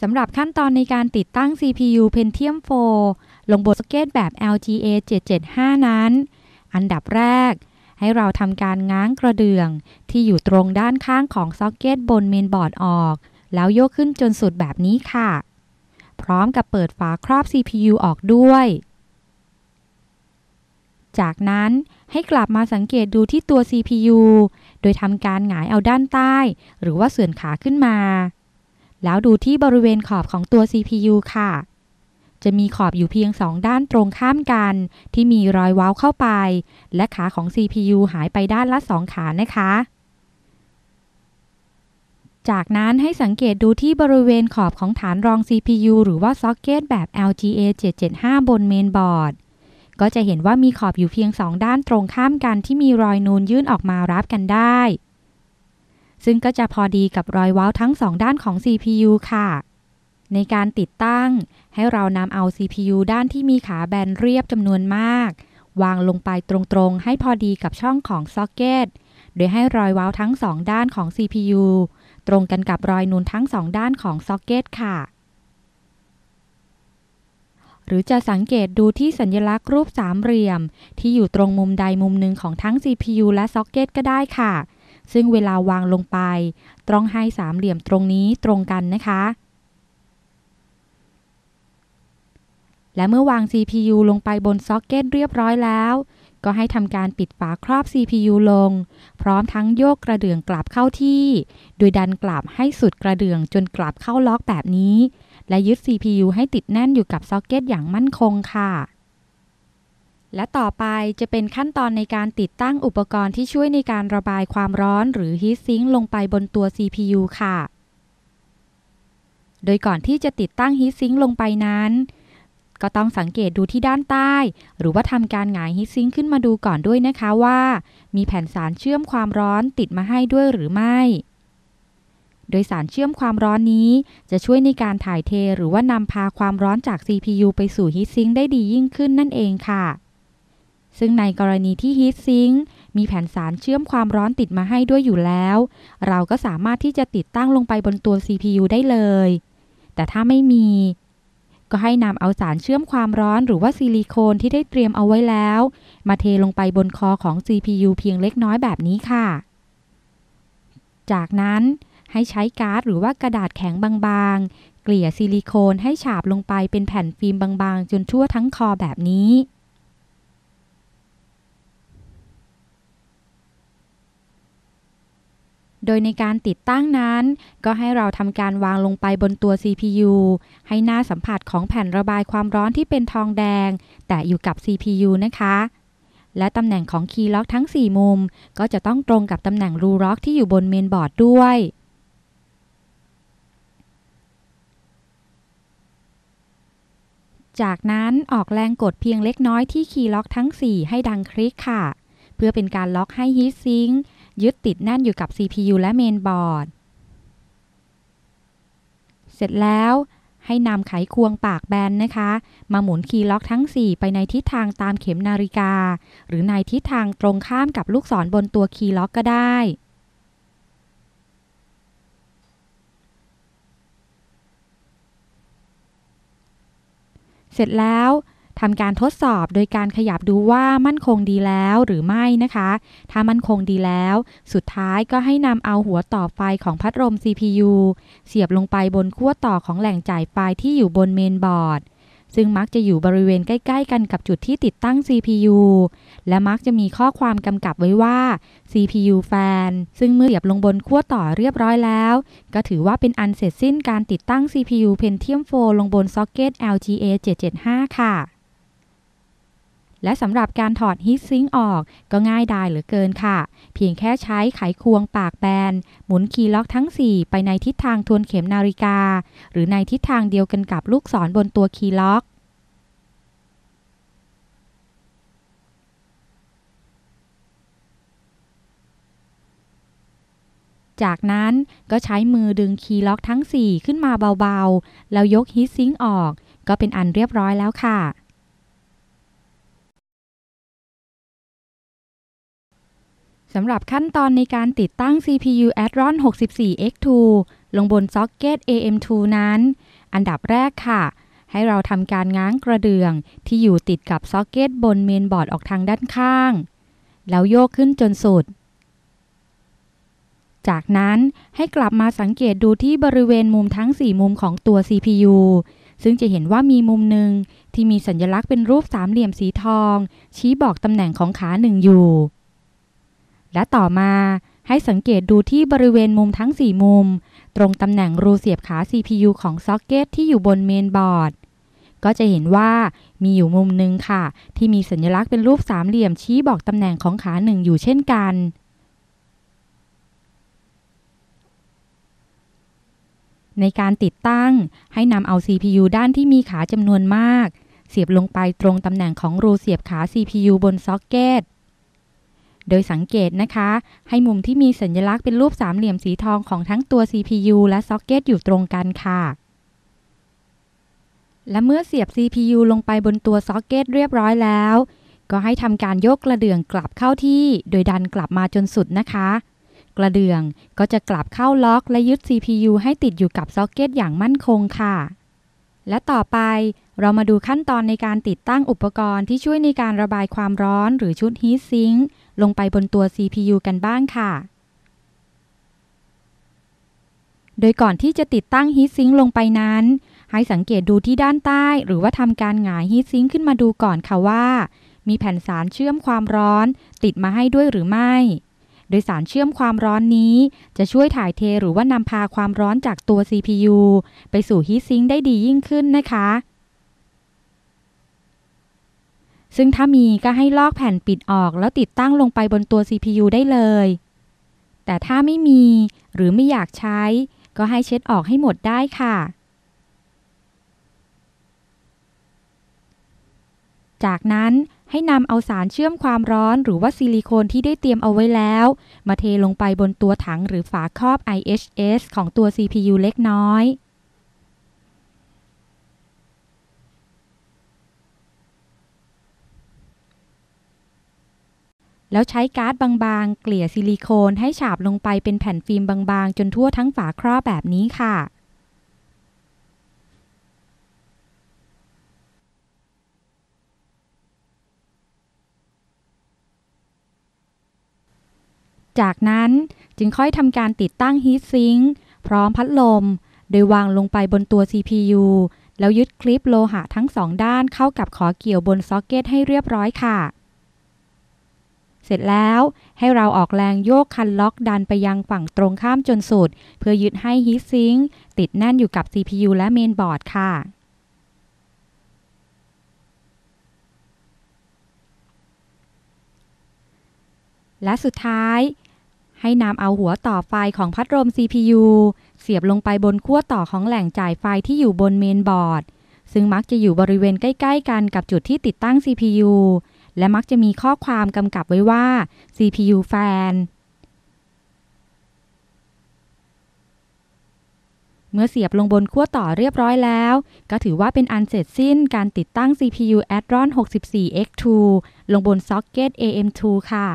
สำหรับขั้นตอนในการติดตั้ง CPU Pentium 4 ลงบนสเก็ตแบบ LTA 775 นั้น อันดับแรกให้เราทำการง้างกระเดื่องที่อยู่ตรงด้านข้างของซ็อกเก็ตบนเมนบอร์ดออก แล้วโยกขึ้นจนสุดแบบนี้ค่ะ พร้อมกับเปิดฝาครอบ CPU ออกด้วย จากนั้นให้กลับมาสังเกตดูที่ตัว CPU โดยทำการหงายเอาด้านใต้หรือว่าส่วนขาขึ้นมาแล้วดูที่บริเวณขอบของตัว CPU ค่ะ จะมีขอบอยู่เพียง 2 ด้านตรงข้ามกัน ที่มีรอยว้าวเข้าไป และขาของ CPU หายไปด้านละ2ขานะคะ จากนั้นให้สังเกตดูที่บริเวณขอบของฐานรอง CPU หรือว่าซ็อกเก็ตแบบ LGA 775 บนเมนบอร์ด ก็จะเห็นว่ามีขอบอยู่เพียง 2 ด้านตรงข้ามกันที่มีรอยนูนยื่นออกมารับกันได้ซึ่งก็จะพอดีกับรอยว้าวทั้งสองด้านของ CPU ค่ะ ในการติดตั้งให้เรานำเอา CPU ด้านที่มีขาแบนเรียบจำนวนมาก วางลงไปตรงๆให้พอดีกับช่องของซ็อกเก็ตโดยให้รอยว้าวทั้งสองด้านของ CPU ตรงกันกับรอยนูนทั้งสองด้านของซ็อกเก็ตค่ะ หรือจะสังเกตดูที่สัญลักษณ์รูปสามเหลี่ยมที่อยู่ตรงมุมใดมุมหนึ่งของทั้ง CPU และซ็อกเก็ตก็ได้ค่ะซึ่งเวลาวางลงไปต้องให้สามเหลี่ยมตรงนี้ตรงกันนะคะ และเมื่อวาง CPU ลงไปบนซ็อกเก็ตเรียบร้อยแล้ว ก็ให้ทำการปิดฝาครอบ CPU ลง พร้อมทั้งโยกกระเดื่องกลับเข้าที่ โดยดันกลับให้สุดกระเดื่องจนกลับเข้าล็อกแบบนี้ และยึด CPU ให้ติดแน่นอยู่กับซ็อกเก็ตอย่างมั่นคงค่ะและต่อไปจะเป็นขั้นตอนในการติดตั้งอุปกรณ์ที่ช่วยในการระบายความร้อนหรือฮีทซิงค์ลงไปบนตัว CPU ค่ะ โดยก่อนที่จะติดตั้งฮีทซิงค์ลงไปนั้น ก็ต้องสังเกตดูที่ด้านใต้ หรือว่าทำการหงายฮีทซิงค์ขึ้นมาดูก่อนด้วยนะคะว่า มีแผ่นสารเชื่อมความร้อนติดมาให้ด้วยหรือไม่ โดยสารเชื่อมความร้อนนี้ จะช่วยในการถ่ายเทหรือว่านำพาความร้อนจาก CPU ไปสู่ฮีทซิงค์ได้ดียิ่งขึ้นนั่นเองค่ะซึ่งในกรณีที่ฮีทซิงมีแผ่นสารเชื่อมความร้อนติดมาให้ด้วยอยู่แล้ว เราก็สามารถที่จะติดตั้งลงไปบนตัว CPU ได้เลย แต่ถ้าไม่มี ก็ให้นำเอาสารเชื่อมความร้อนหรือว่าซิลิโคนที่ได้เตรียมเอาไว้แล้ว มาเทลงไปบนคอของ CPU เพียงเล็กน้อยแบบนี้ค่ะ จากนั้นให้ใช้การ์ดหรือว่ากระดาษแข็งบางๆ เกลี่ยซิลิโคนให้ฉาบลงไปเป็นแผ่นฟิล์มบางๆ จนทั่วทั้งคอแบบนี้โดยในการติดตั้งนั้น ก็ให้เราทำการวางลงไปบนตัว CPU ให้หน้าสัมผัสของแผ่นระบายความร้อนที่เป็นทองแดง แต่อยู่กับ CPU นะคะ และตำแหน่งของคีย์ล็อกทั้ง 4 มุม ก็จะต้องตรงกับตำแหน่งรูล็อกที่อยู่บนเมนบอร์ดด้วย จากนั้นออกแรงกดเพียงเล็กน้อยที่คีย์ล็อกทั้ง 4 ให้ดังคลิกค่ะ เพื่อเป็นการล็อกให้ฮีทซิงค์ยึดติดแน่นอยู่กับ CPU และเมนบอร์ด เสร็จแล้วให้นำไขควงปากแบนนะคะ มาหมุนคีย์ล็อกทั้ง 4 ไปในทิศทางตามเข็มนาฬิกา หรือในทิศทางตรงข้ามกับลูกศรบนตัวคีย์ล็อกก็ได้ เสร็จแล้วทำการทดสอบโดยการขยับดูว่ามั่นคงดีแล้วหรือไม่นะคะ ถ้ามั่นคงดีแล้ว สุดท้ายก็ให้นำเอาหัวต่อไฟของพัดลม CPU เสียบลงไปบนขั้วต่อของแหล่งจ่ายไฟที่อยู่บนเมนบอร์ด ซึ่งมักจะอยู่บริเวณใกล้ๆ กันกับจุดที่ติดตั้ง CPU และมักจะมีข้อความกำกับไว้ว่า CPU fan ซึ่งเมื่อเสียบลงบนขั้วต่อเรียบร้อยแล้ว ก็ถือว่าเป็นอันเสร็จสิ้นการติดตั้ง CPU Pentium 4ลงบนซ็อกเก็ต LGA 775ค่ะและสำหรับการถอดฮีทซิงออกก็ง่ายดายเหลือเกินค่ะ เพียงแค่ใช้ไขควงปากแบนหมุนคีย์ล็อกทั้ง 4 ไปในทิศทางทวนเข็มนาฬิกา หรือในทิศทางเดียวกันกับลูกศรบนตัวคีย์ล็อก จากนั้นก็ใช้มือดึงคีย์ล็อกทั้ง 4 ขึ้นมาเบาๆ แล้วยกฮิตซิงออกก็เป็นอันเรียบร้อยแล้วค่ะสำหรับขั้นตอนในการติดตั้ง CPU Adron 64X2 ลงบนซ็อกเก็ต AM2 นั้น อันดับแรกค่ะ ให้เราทำการง้างกระเดื่องที่อยู่ติดกับซ็อกเก็ตบนเมนบอร์ดออกทางด้านข้าง แล้วโยกขึ้นจนสุด จากนั้นให้กลับมาสังเกตดูที่บริเวณมุมทั้ง 4 มุมของตัว CPU ซึ่งจะเห็นว่ามีมุมหนึ่ง ที่มีสัญลักษณ์เป็นรูปสามเหลี่ยมสีทอง ชี้บอกตำแหน่งของขาหนึ่งอยู่และต่อมาให้สังเกตดูที่บริเวณมุมทั้ง 4 มุม ตรงตำแหน่งรูเสียบขา CPU ของซ็อกเก็ตที่อยู่บนเมนบอร์ดก็จะเห็นว่ามีอยู่มุมหนึ่งค่ะ ที่มีสัญลักษณ์เป็นรูปสามเหลี่ยมชี้บอกตำแหน่งของขาหนึ่งอยู่เช่นกัน ในการติดตั้งให้นำเอา CPU ด้านที่มีขาจำนวนมาก เสียบลงไปตรงตำแหน่งของรูเสียบขา CPU บนซ็อกเก็ตโดยสังเกตนะคะ ให้มุมที่มีสัญลักษณ์เป็นรูปสามเหลี่ยมสีทองของทั้งตัว CPU และซ็อกเก็ตอยู่ตรงกันค่ะ และเมื่อเสียบ CPU ลงไปบนตัวซ็อกเก็ตเรียบร้อยแล้ว ก็ให้ทำการยกกระเดื่องกลับเข้าที่โดยดันกลับมาจนสุดนะคะ กระเดื่องก็จะกลับเข้าล็อกและยึด CPU ให้ติดอยู่กับซ็อกเก็ตอย่างมั่นคงค่ะและต่อไปเรามาดูขั้นตอนในการติดตั้งอุปกรณ์ที่ช่วยในการระบายความร้อนหรือชุดฮีทซิงค์ลงไปบนตัว CPU กันบ้างค่ะ โดยก่อนที่จะติดตั้งฮีทซิงค์ลงไปนั้น ให้สังเกตดูที่ด้านใต้หรือว่าทำการหงายฮีทซิงค์ขึ้นมาดูก่อนค่ะว่า มีแผ่นสารเชื่อมความร้อน ติดมาให้ด้วยหรือไม่โดยสารเชื่อมความร้อนนี้จะช่วยถ่ายเทหรือว่านำพาความร้อนจากตัว CPU ไปสู่ฮีทซิงได้ดียิ่งขึ้นนะคะ ซึ่งถ้ามีก็ให้ลอกแผ่นปิดออกแล้วติดตั้งลงไปบนตัว CPU ได้เลย แต่ถ้าไม่มีหรือไม่อยากใช้ ก็ให้เช็ดออกให้หมดได้ค่ะจากนั้นให้นำเอาสารเชื่อมความร้อนหรือว่าซิลิโคนที่ได้เตรียมเอาไว้แล้ว มาเทลงไปบนตัวถังหรือฝาครอบ IHS ของตัว CPU เล็กน้อย แล้วใช้การ์ดบางๆ เกลี่ยซิลิโคน ให้ฉาบลงไปเป็นแผ่นฟิล์มบางๆ จนทั่วทั้งฝาครอบแบบนี้ค่ะจากนั้นจึงค่อยทำการติดตั้งฮีทซิงค์พร้อมพัดลม โดยวางลงไปบนตัว CPU แล้วยึดคลิปโลหะทั้งสองด้านเข้ากับขอเกี่ยวบนซ็อกเก็ตให้เรียบร้อยค่ะ เสร็จแล้วให้เราออกแรงโยกคันล็อกดันไปยังฝั่งตรงข้ามจนสุด เพื่อยึดให้ฮีทซิงค์ติดแน่นอยู่กับ CPU และเมนบอร์ดค่ะ และสุดท้ายให้นำเอาหัวต่อไฟของพัดลม CPU เสียบลงไปบนขั้วต่อของแหล่งจ่ายไฟที่อยู่บนเมนบอร์ดซึ่งมักจะอยู่บริเวณใกล้ ๆ กันกับจุดที่ติดตั้ง CPU และมักจะมีข้อความกำกับไว้ว่า CPU fan เมื่อเสียบลงบนขั้วต่อเรียบร้อยแล้ว ก็ถือว่าเป็นอันเสร็จสิ้นการติดตั้ง CPU Adron 64X2 ลงบนซ็อกเก็ต AM2 ค่ะ